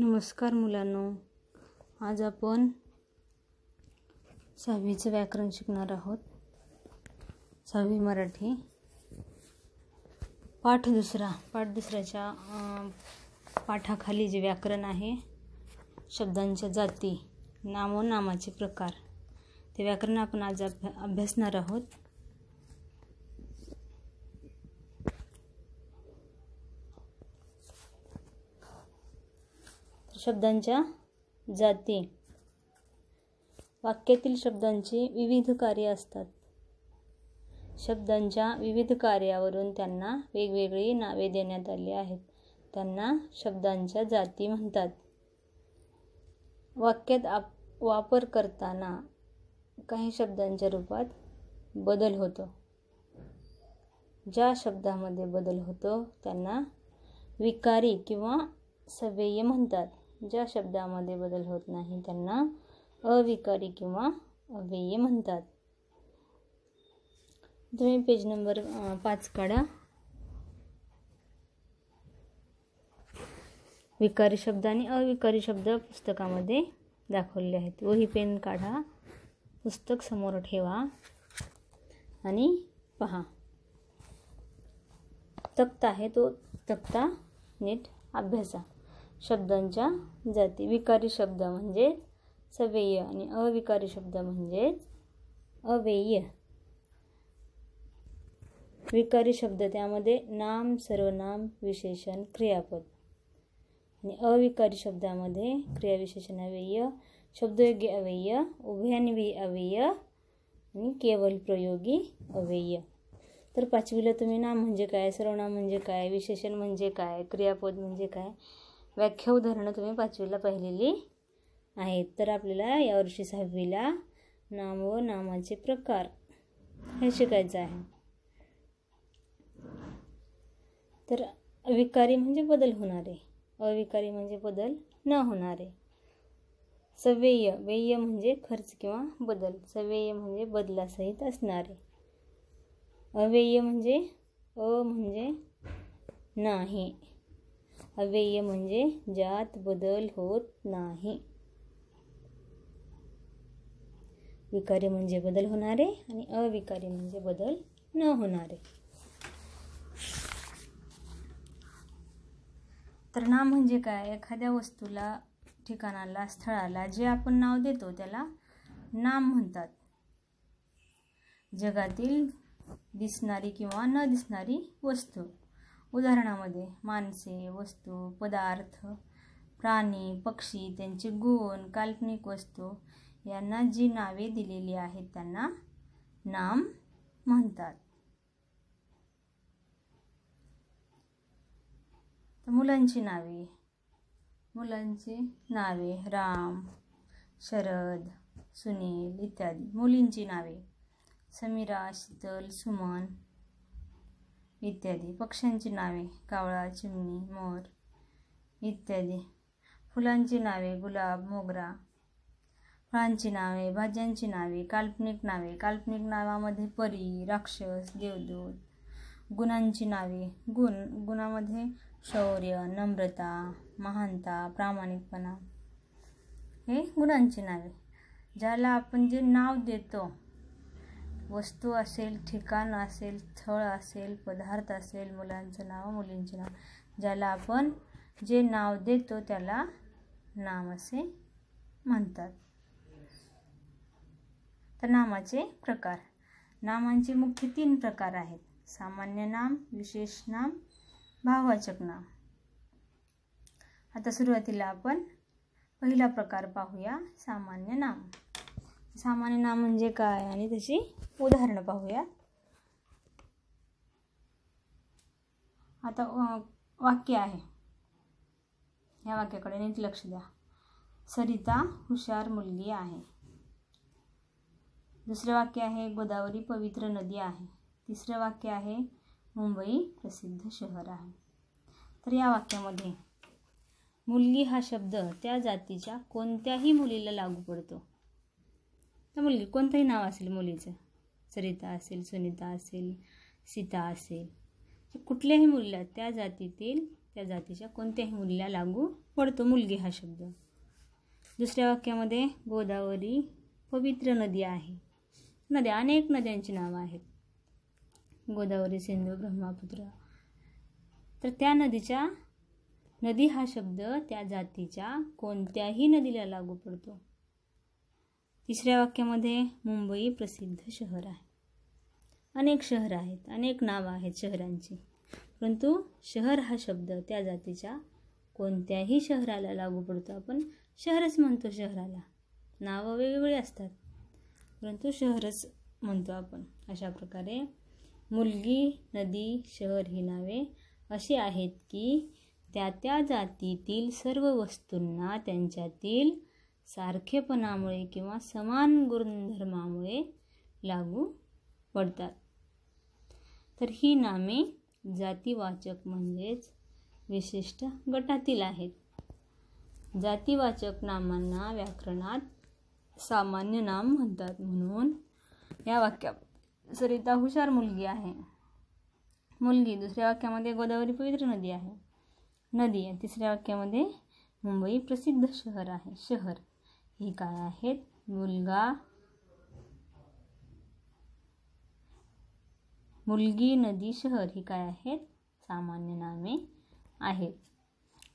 नमस्कार मुलांनो आज आपण सहावीचं व्याकरण शिकणार आहोत सहावी मराठी पाठ दुसरा पाठ दुसऱ्याच्या पाठाखाली जे व्याकरण आहे शब्दांच्या जाती नामो नामाचे प्रकार ते व्याकरण आपण आज अभ्यासणार आहोत शब्दांच्या जाती वाक्यातील शब्दांची विविध कार्य असतात शब्दांच्या विविध कार्यावरून त्यांना वेगवेगळी नावे देण्यात आली आहेत त्यांना शब्दांच्या जाती म्हणतात वाक्यात आप वापर करताना काही शब्दांच्या रूपात बदल होतो ज्या शब्दामध्ये बदल होतो त्यांना विकारी किंवा सव्यय म्हणतात ज्या शब्दामध्ये बदल होत नाही त्यांना अविकारी किंवा अव्यय म्हणतात तुम्ही पेज नंबर पाच काढा विकारी शब्द आणि अविकारी शब्द पुस्तकामध्ये दाखवले आहेत वही पेन काढा पुस्तक समोर ठेवा आणि पहा तक्ता आहे तो तक्ता नीट अभ्यासा शब्दांच्या जाती विकारी शब्द म्हणजेच सवेय आणि अविकारी शब्द म्हणजेच अवेय विकारी शब्द त्यामध्ये नाम सर्वनाम विशेषण क्रियापद आणि अविकारी शब्दामध्ये क्रियाविशेषण अव्यय शब्दयोगी अव्यय उभयान्वी अव्यय आणि केवल प्रयोगी अव्यय तर पाचवीला तुम्ही नाम म्हणजे काय सर्वनाम म्हणजे काय विशेषण म्हणजे काय क्रियापद म्हणजे काय व्याख्या उदाहरणं तुम्ही पाचवीला पाहिलेली आहेत तर आपल्याला यावर्षी सहावीला नाम व नामाचे प्रकार हे शिकायचं आहे तर विकारी म्हणजे बदल होणारे अविकारी म्हणजे बदल न होणारे सव्यय व्यय म्हणजे खर्च किंवा बदल सव्यय म्हणजे बदलासहित असणारे अव्यय म्हणजे अ म्हणजे नाही अव्यय म्हणजे ज्यात बदल होत नाही विकारी म्हणजे बदल होणारे आणि अविकारी म्हणजे बदल न होणारे तर नाम म्हणजे काय एखाद्या वस्तूला ठिकाणाला स्थळाला जे आपण नाव देतो त्याला नाम म्हणतात जगातील दिसणारी किंवा न दिसणारी वस्तू उदाहरणामध्ये माणसे वस्तू पदार्थ प्राणी पक्षी त्यांचे गुण काल्पनिक वस्तू यांना जी नावे दिलेली आहेत त्यांना नाम म्हणतात तर मुलांची नावे मुलांची नावे राम शरद सुनील इत्यादी मुलींची नावे समीरा शीतल सुमन इत्यादी पक्ष्यांची नावे कावळा चिमणी मोर इत्यादी फुलांची नावे गुलाब मोगरा फळांची नावे भाज्यांची नावे काल्पनिक नावे काल्पनिक नावामध्ये परी राक्षस देवदूत गुणांची नावे गुण गुणामध्ये शौर्य नम्रता महानता प्रामाणिकपणा हे गुणांची नावे ज्याला आपण जे नाव देतो वस्तू असेल ठिकाण असेल स्थळ असेल पदार्थ असेल मुलांचं नाव मुलींचे नाव ज्याला आपण जे नाव देतो त्याला नाम असे म्हणतात तर नामाचे प्रकार नामांचे मुख्य तीन प्रकार आहेत सामान्य नाम विशेष नाम भाववाचक नाम आता सुरुवातीला आपण पहिला प्रकार पाहूया सामान्य नाम सामान्य नाम म्हणजे काय आणि त्याची उदाहरणं पाहूया आता वाक्य आहे या वाक्याकडे नीट लक्ष द्या सरिता हुशार मुलगी आहे दुसरे वाक्य आहे गोदावरी पवित्र नदी आहे तिसरे वाक्य आहे मुंबई प्रसिद्ध शहर आहे तर या वाक्यामध्ये मुलगी हा शब्द त्या जातीच्या कोणत्याही मुलीला लागू पडतो तर मुलगी कोणतंही नाव असेल मुलीचं सरिता असेल सुनीता असेल सीता असेल तर कुठल्याही मुलीला त्या जातीतील त्या जातीच्या कोणत्याही मुलीला लागू पडतो मुलगी हा शब्द दुसऱ्या वाक्यामध्ये गोदावरी पवित्र नदी आहे नद्या अनेक नद्यांची नावं आहेत गोदावरी सिंधू ब्रह्मपुत्र तर त्या नदीच्या नदी हा शब्द त्या जातीच्या कोणत्याही नदीला लागू पडतो तिसऱ्या वाक्यामध्ये मुंबई प्रसिद्ध शहर आहे अनेक शहर आहेत अनेक नावं आहेत शहरांची परंतु शहर हा शब्द त्या जातीच्या कोणत्याही शहराला लागू पडतो आपण शहरच म्हणतो शहराला नावं वेगवेगळी असतात परंतु शहरच म्हणतो आपण अशा प्रकारे मुलगी नदी शहर ही नावे अशी आहेत की त्या त्या जातीतील सर्व वस्तूंना त्यांच्यातील सारखेपणामुळे किंवा समान गुणधर्मामुळे लागू पडतात तर ही नामे जातीवाचक म्हणजेच विशिष्ट गटातील आहेत जातीवाचक नामांना व्याकरणात सामान्य नाम म्हणतात म्हणून या वाक्यात सरिता हुशार मुलगी आहे मुलगी दुसऱ्या वाक्यामध्ये गोदावरी पवित्र नदी आहे नदी आहे तिसऱ्या वाक्यामध्ये मुंबई प्रसिद्ध शहर आहे शहर हे काय आहेत मुलगा मुलगी नदी शहर ही काय आहेत सामान्य नामे आहेत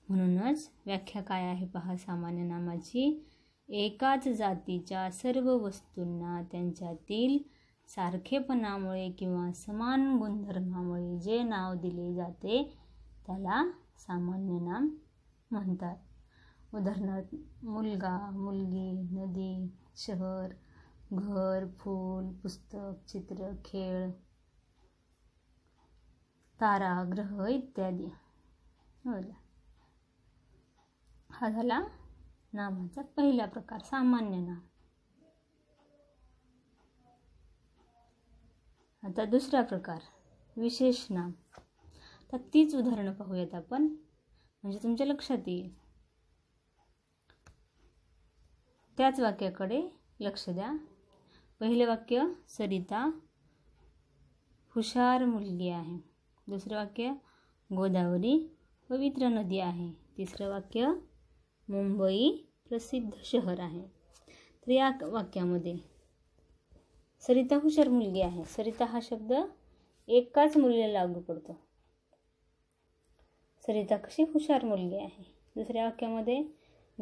म्हणूनच व्याख्या काय आहे पहा सामान्य नामाची एकाच जातीच्या सर्व वस्तूंना त्यांच्यातील सारखेपणामुळे किंवा समान गुणधर्मामुळे जे नाव दिले जाते त्याला सामान्य नाम म्हणतात उदाहरणार्थ मुलगा मुलगी नदी शहर घर फूल पुस्तक चित्र खेळ तारा ग्रह इत्यादी हा झाला नामाचा पहिला प्रकार सामान्य नाम आता दुसरा प्रकार विशेष नाम तर तीच उदाहरणं पाहूयात आपण म्हणजे तुमच्या लक्षात येईल त्याच वाक्याकडे लक्ष द्या पहिलं वाक्य सरिता हुशार मुलगी आहे दुसरं वाक्य गोदावरी पवित्र नदी आहे तिसरं वाक्य मुंबई प्रसिद्ध शहर आहे तर या वाक्यामध्ये सरिता हुशार मुलगी आहे सरिता हा शब्द एकाच मुलीला लागू पडतो सरिता कशी हुशार मुलगी आहे दुसऱ्या वाक्यामध्ये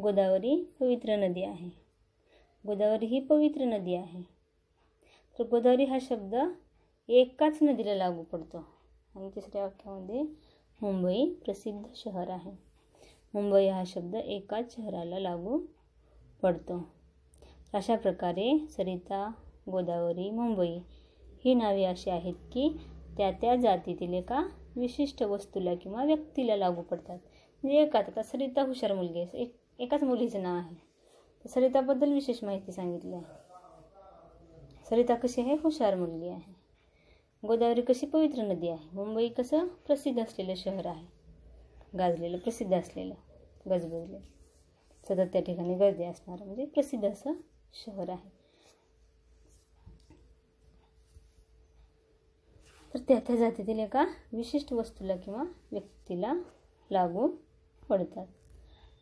गोदावरी पवित्र नदी आहे गोदावरी ही पवित्र नदी आहे तर गोदावरी हा शब्द एकाच नदीला लागू पडतो आणि तिसऱ्या वाक्यामध्ये मुंबई प्रसिद्ध शहर आहे मुंबई हा शब्द एकाच शहराला लागू पडतो अशा प्रकारे सरिता गोदावरी मुंबई ही नावे अशी आहेत की त्या त्या जातीतील एका विशिष्ट वस्तूला किंवा व्यक्तीला लागू पडतात म्हणजे एकाच आता सरिता हुशार मुलगी एक एकाच मुलीचं नाव आहे सरिताबद्दल विशेष माहिती सांगितली आहे सरिता कशी आहे हुशार मुलगी आहे गोदावरी कशी पवित्र नदी आहे मुंबई कसं प्रसिद्ध असलेलं शहर आहे गाजलेलं प्रसिद्ध असलेलं गजबजलेलं सतत त्या ठिकाणी गर्दी असणार म्हणजे प्रसिद्ध असं शहर आहे तर त्या त्या जातीतील एका विशिष्ट वस्तूला किंवा व्यक्तीला लागू पडतात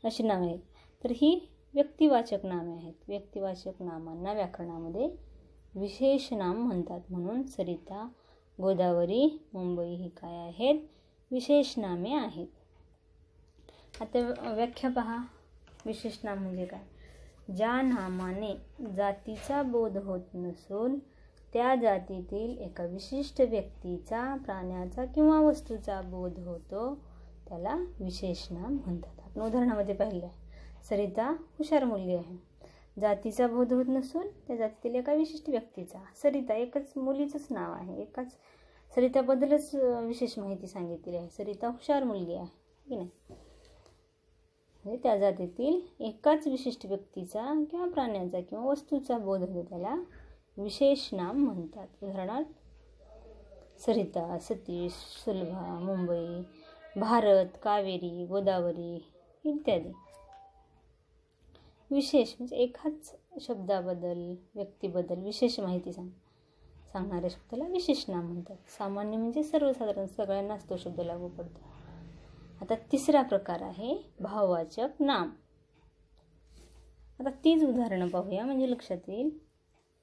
अशी नावं आहेत तर ही व्यक्तिवाचक नामे आहेत व्यक्तिवाचक नामांना व्याकरणामध्ये विशेष नाम म्हणतात म्हणून सरिता गोदावरी मुंबई ही काय आहेत विशेष नामे आहेत आता व्याख्या पहा विशेष नाम म्हणजे काय ज्या नामाने जातीचा बोध होत नसून त्या जातीतील एका विशिष्ट व्यक्तीचा प्राण्याचा किंवा वस्तूचा बोध होतो त्याला विशेष नाम म्हणतात आपण उदाहरणामध्ये पाहिलं आहे सरिता हुशार मुलगी आहे जातीचा बोध होत नसून त्या जातीतील एका विशिष्ट व्यक्तीचा सरिता एकच मुलीचंच नाव आहे एकाच सरिताबद्दलच विशेष माहिती सांगितलेली आहे सरिता हुशार मुलगी आहे की नाही म्हणजे त्या जातीतील एकाच विशिष्ट व्यक्तीचा किंवा प्राण्यांचा किंवा वस्तूचा बोध होतो त्याला विशेष नाम म्हणतात उदाहरणार्थ सरिता सतीश सुलभा मुंबई भारत कावेरी गोदावरी इत्यादी विशेष म्हणजे एकाच शब्दाबद्दल व्यक्तीबद्दल विशेष माहिती सांग सांगणाऱ्या शब्दाला विशेष नाम म्हणतात सामान्य म्हणजे सर्वसाधारण सगळ्यांनाच तो शब्द लागू पडतो आता तिसरा प्रकार आहे भाववाचक नाम आता तीच उदाहरणं पाहूया म्हणजे लक्षात येईल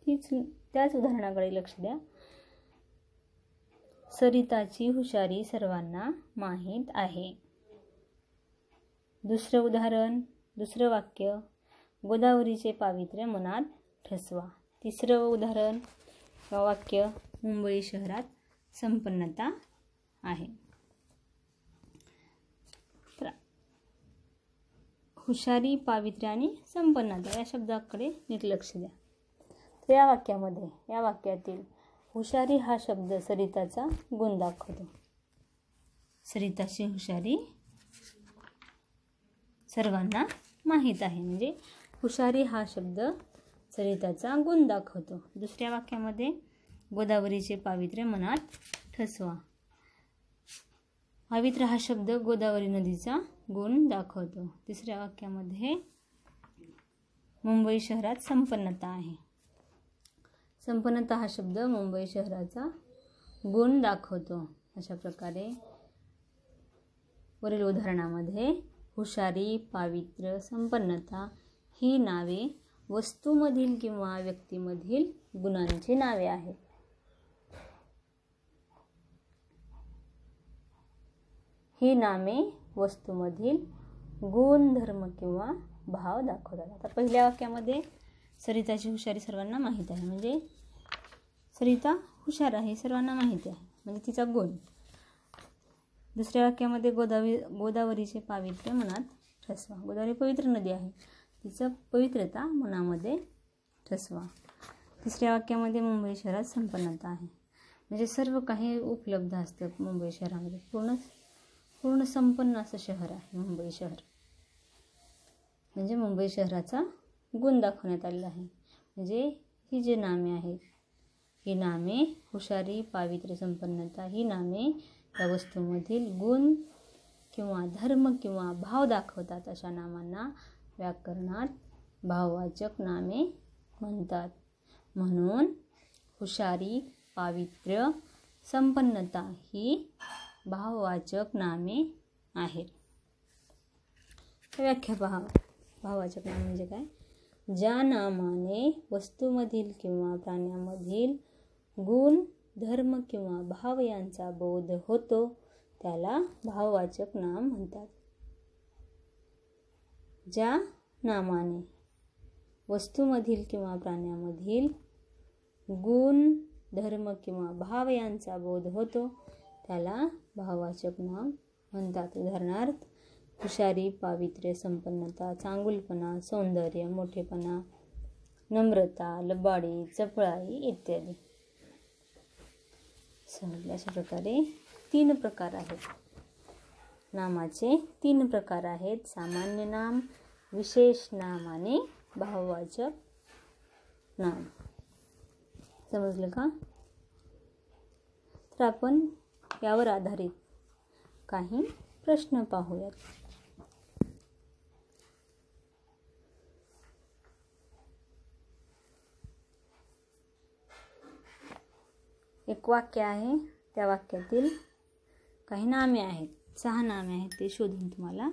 तीच त्याच उदाहरणाकडे लक्ष द्या सरिताची हुशारी सर्वांना माहीत आहे दुसरं उदाहरण दुसरं वाक्य गोदावरीचे पावित्र्य मनात ठसवा तिसरं उदाहरण वाक्य मुंबई शहरात संपन्नता आहे तर हुशारी पावित्र्य आणि संपन्नता या शब्दाकडे नीट लक्ष द्या तर या वाक्यामध्ये या वाक्यातील हुशारी हा शब्द सरिताचा गुण दाखवतो सरिताची हुशारी सर्वांना माहीत आहे म्हणजे हुशारी हा शब्द चरिताचा गुण दाखवतो दुसऱ्या वाक्यामध्ये गोदावरीचे पावित्र्य मनात ठसवा पावित्र हा शब्द गोदावरी नदीचा गुण दाखवतो तिसऱ्या वाक्यामध्ये मुंबई शहरात संपन्नता आहे संपन्नता हा शब्द मुंबई शहराचा गुण दाखवतो अशा प्रकारे वरील उदाहरणामध्ये हुशारी पावित्र्य संपन्नता ही नावे वस्तूमधील किंवा व्यक्तीमधील गुणांची नावे आहेत ही नामे वस्तूमधील गुणधर्म किंवा भाव दाखवतात आता पहिल्या वाक्यामध्ये सरिताची हुशारी सर्वांना माहीत आहे म्हणजे सरिता हुशार आहे सर्वांना माहिती आहे म्हणजे तिचा गुण दुसऱ्या वाक्यामध्ये गोदावरी गोदावरीचे पावित्र्य मनात ठसवा गोदावरी पवित्र नदी आहे तिचं पवित्रता मनामध्ये ठसवा तिसऱ्या वाक्यामध्ये मुंबई शहरात संपन्नता आहे म्हणजे सर्व काही उपलब्ध असतं मुंबई शहरामध्ये पूर्ण पूर्ण संपन्न असं शहर आहे मुंबई शहर म्हणजे मुंबई शहराचा गुण दाखवण्यात आलेला आहे म्हणजे ही जे नामे आहेत ही नामे हुशारी पावित्र्य संपन्नता ही नामे त्या वस्तूमधील गुण किंवा धर्म किंवा भाव दाखवतात अशा नामांना व्याकरणात भाववाचक नामे म्हणतात म्हणून हुशारी पावित्र्य संपन्नता ही भाववाचक नामे आहेत व्याख्या पहा भाववाचक नाम म्हणजे काय ज्या नामाने वस्तूमधील किंवा प्राण्यामधील गुण धर्म किंवा भाव यांचा बोध होतो त्याला भाववाचक नाम म्हणतात ज्या नामाने वस्तूमधील किंवा प्राण्यामधील गुण धर्म किंवा भाव यांचा बोध होतो त्याला भावाचक नाम म्हणतात उदाहरणार्थ हुशारी पावित्र्य संपन्नता चांगुलपणा सौंदर्य मोठेपणा नम्रता लबाडी चपळाई इत्यादी अशा प्रकारे तीन प्रकार आहेत नामाचे तीन प्रकार आहेत सामान्य नाम विशेष नाम आणि भाववाचक नाम समजलं का तर आपण यावर आधारित काही प्रश्न पाहूयात एक वाक्य आहे त्या वाक्यातील काही नामे आहेत सहा नामे आहेत ते शोधून तुम्हाला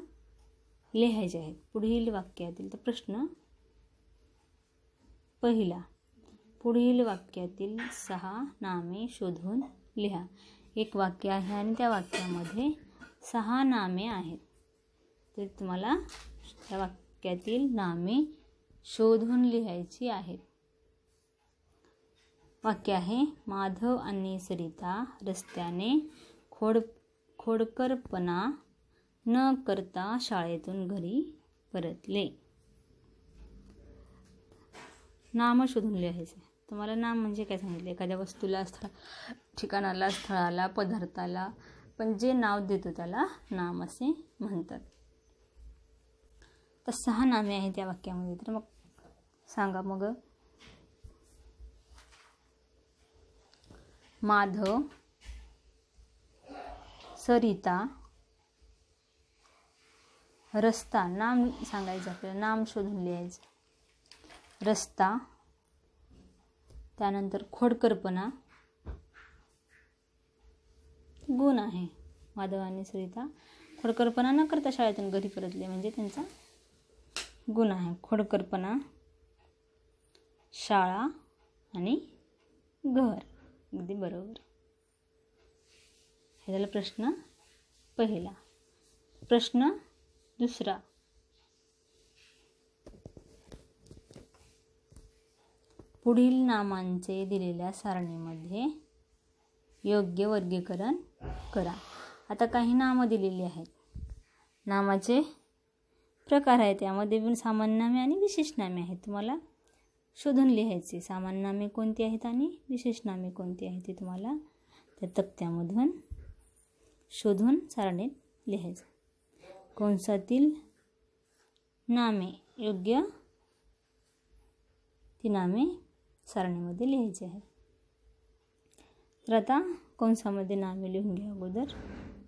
लिहायचे आहेत पुढील वाक्यातील तर प्रश्न पहिला पुढील वाक्यातील सहा नामे शोधून लिहा एक वाक्य आहे आणि त्या वाक्यामध्ये सहा नामे आहेत तर तुम्हाला त्या वाक्यातील नामे शोधून लिहायची आहेत वाक्य आहे माधव आणि सरिता रस्त्याने खोड खोडकरपणा न करता शाळेतून घरी परतले नाम शोधून लिहायचे तुम्हाला नाम म्हणजे काय सांगितलं एखाद्या वस्तूला स्थळ ठिकाणाला स्थळाला पदार्थाला पण जे नाव देतो त्याला नाम असे म्हणतात तर सहा नामे आहेत त्या वाक्यामध्ये तर मग सांगा मग माधव सरिता रस्ता नाम सांगायचं आपल्याला नाम शोधून लिहायचं रस्ता त्यानंतर खोडकरपणा गुण आहे माधव आणि सरिता खोडकरपणा न करता शाळेतून घरी परतले म्हणजे त्यांचा गुण आहे खोडकरपणा शाळा आणि घर अगदी बरोबर झाला प्रश्न पहिला प्रश्न दुसरा पुढील नामांचे दिलेल्या सारणीमध्ये योग्य वर्गीकरण करा आता काही नामं दिलेली आहेत नामाचे प्रकार आहेत यामध्ये पण सामान्य नामे आणि विशेष नामे आहेत तुम्हाला शोधून लिहायचे सामान्य नामे कोणती आहेत आणि विशेष नामे कोणती आहेत ते तुम्हाला त्या तक्त्यामधून शोधन सारने लिहाय कंसातील नामे योग्य ती नामे सारणीमध्ये लिहायची आहे तर आता कंसामध्ये नामे लिहून घ्या अगोदर